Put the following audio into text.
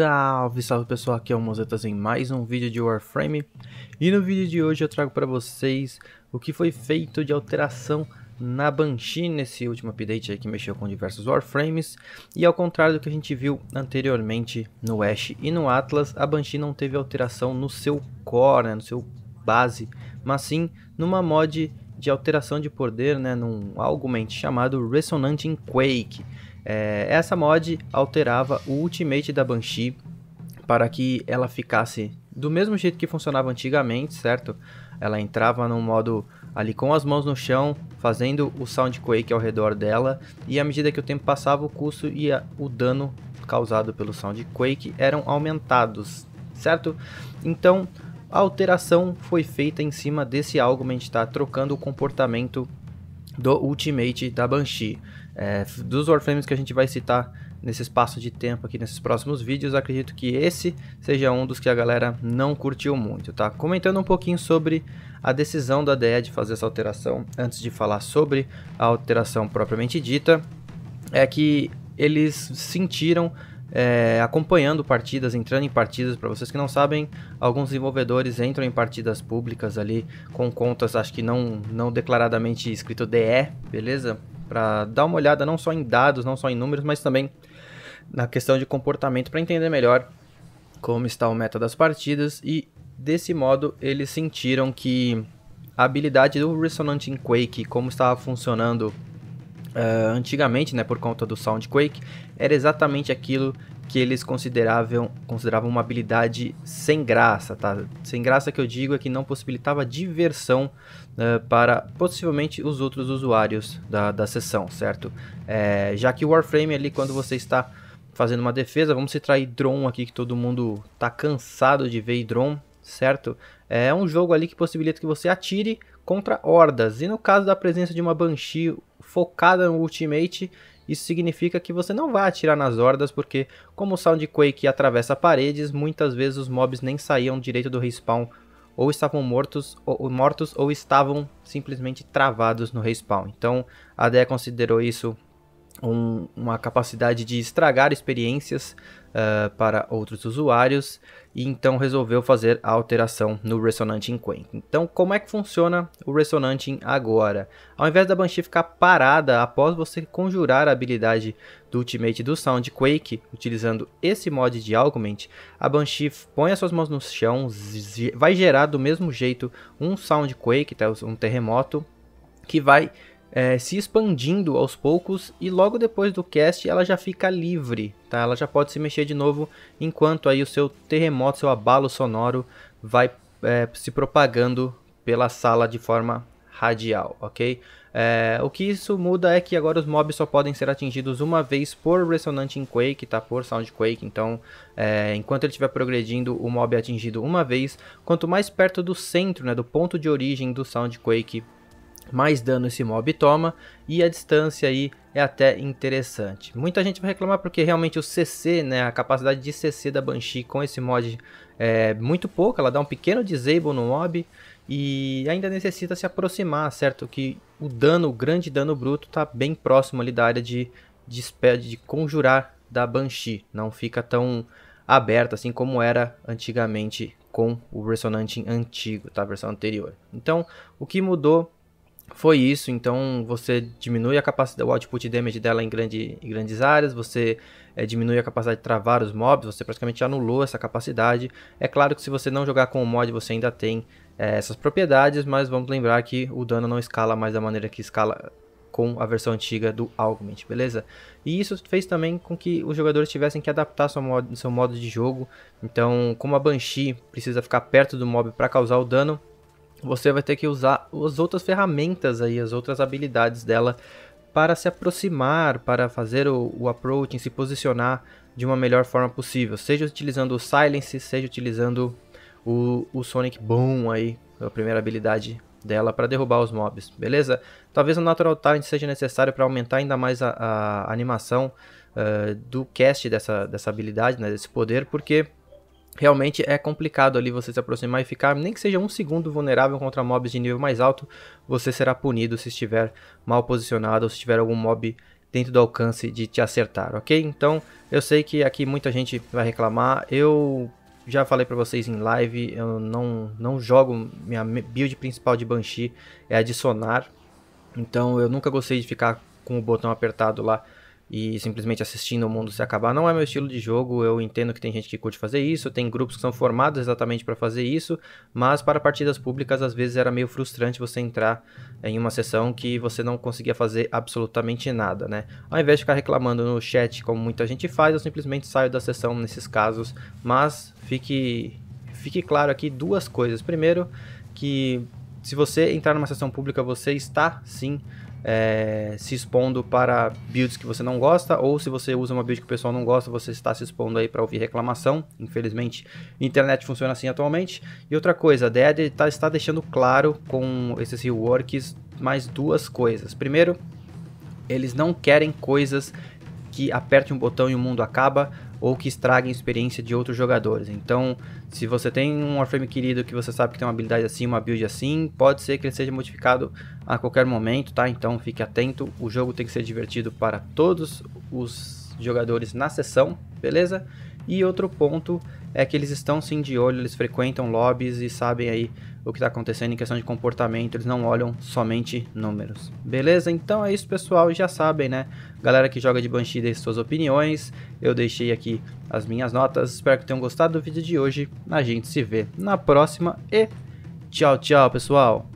Salve, salve pessoal, aqui é o Mozetas em mais um vídeo de Warframe E no vídeo de hoje eu trago para vocês o que foi feito de alteração na Banshee nesse último update aí que mexeu com diversos Warframes E ao contrário do que a gente viu anteriormente no Ash e no Atlas, a Banshee não teve alteração no seu core, né, no seu base Mas sim numa mod de alteração de poder, né, num augment chamado Resonant in Quake é, essa mod alterava o ultimate da Banshee para que ela ficasse do mesmo jeito que funcionava antigamente, certo? Ela entrava num modo ali com as mãos no chão, fazendo o Soundquake ao redor dela, e à medida que o tempo passava, o custo e o dano causado pelo Soundquake eram aumentados, certo? Então, a alteração foi feita em cima desse algo, a gente está trocando o comportamento do Ultimate da Banshee. É, dos Warframes que a gente vai citar nesse espaço de tempo aqui nesses próximos vídeos, acredito que esse seja um dos que a galera não curtiu muito, tá? Comentando um pouquinho sobre a decisão da DE de fazer essa alteração, antes de falar sobre a alteração propriamente dita, é que eles sentiram é, acompanhando partidas, entrando em partidas. Para vocês que não sabem, alguns desenvolvedores entram em partidas públicas ali com contas, acho que não, não declaradamente escrito DE, beleza? Para dar uma olhada não só em dados, não só em números, mas também na questão de comportamento para entender melhor como está o meta das partidas e desse modo eles sentiram que a habilidade do Resonant in Quake, como estava funcionando Uh, antigamente, né, por conta do Soundquake, era exatamente aquilo que eles consideravam, consideravam uma habilidade sem graça, tá? Sem graça que eu digo é que não possibilitava diversão uh, para possivelmente os outros usuários da, da sessão, certo? É, já que o Warframe ali, quando você está fazendo uma defesa, vamos trair drone aqui que todo mundo tá cansado de ver drone certo? É um jogo ali que possibilita que você atire contra hordas. E no caso da presença de uma Banshee focada no ultimate, isso significa que você não vai atirar nas hordas, porque como o Soundquake atravessa paredes, muitas vezes os mobs nem saíam direito do respawn, ou estavam mortos ou, mortos, ou estavam simplesmente travados no respawn. Então a DEA considerou isso um, uma capacidade de estragar experiências uh, para outros usuários e então resolveu fazer a alteração no Resonant Quake. Então, como é que funciona o Resonant agora? Ao invés da Banshee ficar parada após você conjurar a habilidade do Ultimate do Soundquake, utilizando esse mod de Augment, a Banshee põe as suas mãos no chão, vai gerar do mesmo jeito um Soundquake, tá? um terremoto, que vai é, se expandindo aos poucos e logo depois do cast ela já fica livre, tá? Ela já pode se mexer de novo enquanto aí o seu terremoto, seu abalo sonoro vai é, se propagando pela sala de forma radial, ok? É, o que isso muda é que agora os mobs só podem ser atingidos uma vez por ressonante em Quake, tá? Por Sound Quake, então é, enquanto ele estiver progredindo, o mob é atingido uma vez. Quanto mais perto do centro, né, do ponto de origem do Sound Quake, mais dano esse mob toma e a distância aí é até interessante. Muita gente vai reclamar porque realmente o CC, né, a capacidade de CC da Banshee com esse mod é muito pouca, ela dá um pequeno disable no mob e ainda necessita se aproximar, certo? Que o dano, o grande dano bruto está bem próximo ali da área de, de, de conjurar da Banshee, não fica tão aberta assim como era antigamente com o ressonante antigo, tá? A versão anterior. Então, o que mudou foi isso, então você diminui a capacidade, o output damage dela em, grande, em grandes áreas, você é, diminui a capacidade de travar os mobs, você praticamente anulou essa capacidade. É claro que se você não jogar com o mod, você ainda tem é, essas propriedades, mas vamos lembrar que o dano não escala mais da maneira que escala com a versão antiga do Augment, beleza? E isso fez também com que os jogadores tivessem que adaptar seu modo, seu modo de jogo. Então, como a Banshee precisa ficar perto do mob para causar o dano, você vai ter que usar as outras ferramentas aí, as outras habilidades dela para se aproximar, para fazer o, o approaching, se posicionar de uma melhor forma possível. Seja utilizando o Silence, seja utilizando o, o Sonic Boom aí, a primeira habilidade dela para derrubar os mobs, beleza? Talvez o Natural Talent seja necessário para aumentar ainda mais a, a animação uh, do cast dessa, dessa habilidade, né, desse poder, porque realmente é complicado ali você se aproximar e ficar, nem que seja um segundo vulnerável contra mobs de nível mais alto, você será punido se estiver mal posicionado ou se tiver algum mob dentro do alcance de te acertar, ok? Então, eu sei que aqui muita gente vai reclamar, eu já falei para vocês em live, eu não, não jogo, minha build principal de Banshee é adicionar, então eu nunca gostei de ficar com o botão apertado lá e simplesmente assistindo o mundo se acabar. Não é meu estilo de jogo, eu entendo que tem gente que curte fazer isso, tem grupos que são formados exatamente para fazer isso, mas para partidas públicas às vezes era meio frustrante você entrar em uma sessão que você não conseguia fazer absolutamente nada, né? Ao invés de ficar reclamando no chat como muita gente faz, eu simplesmente saio da sessão nesses casos, mas fique fique claro aqui duas coisas. Primeiro, que se você entrar numa sessão pública, você está sim é, se expondo para builds que você não gosta, ou se você usa uma build que o pessoal não gosta, você está se expondo aí para ouvir reclamação. Infelizmente, internet funciona assim atualmente. E outra coisa, a DED tá, está deixando claro com esses reworks mais duas coisas. Primeiro, eles não querem coisas que aperte um botão e o mundo acaba, ou que estrague a experiência de outros jogadores. Então, se você tem um Warframe querido que você sabe que tem uma habilidade assim, uma build assim, pode ser que ele seja modificado a qualquer momento, tá? Então fique atento, o jogo tem que ser divertido para todos os jogadores na sessão, beleza? E outro ponto é que eles estão sim de olho, eles frequentam lobbies e sabem aí o que está acontecendo em questão de comportamento, eles não olham somente números. Beleza? Então é isso, pessoal, já sabem, né? Galera que joga de Banshee, deixe suas opiniões, eu deixei aqui as minhas notas, espero que tenham gostado do vídeo de hoje, a gente se vê na próxima e tchau, tchau, pessoal!